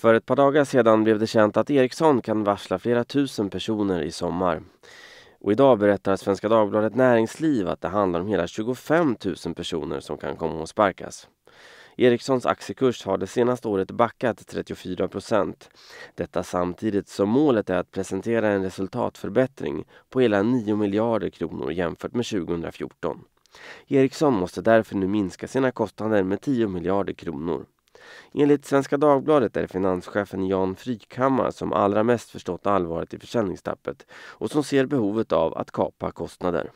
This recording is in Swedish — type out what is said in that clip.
För ett par dagar sedan blev det känt att Ericsson kan varsla flera tusen personer i sommar. Och idag berättar Svenska Dagbladet Näringsliv att det handlar om hela 25 000 personer som kan komma att sparkas. Ericssons aktiekurs har det senaste året backat 34 procent. Detta samtidigt som målet är att presentera en resultatförbättring på hela 9 miljarder kronor jämfört med 2014. Ericsson måste därför nu minska sina kostnader med 10 miljarder kronor. Enligt Svenska Dagbladet är det finanschefen Jan Frykhammar som allra mest förstått allvaret i försäljningstappet och som ser behovet av att kapa kostnader.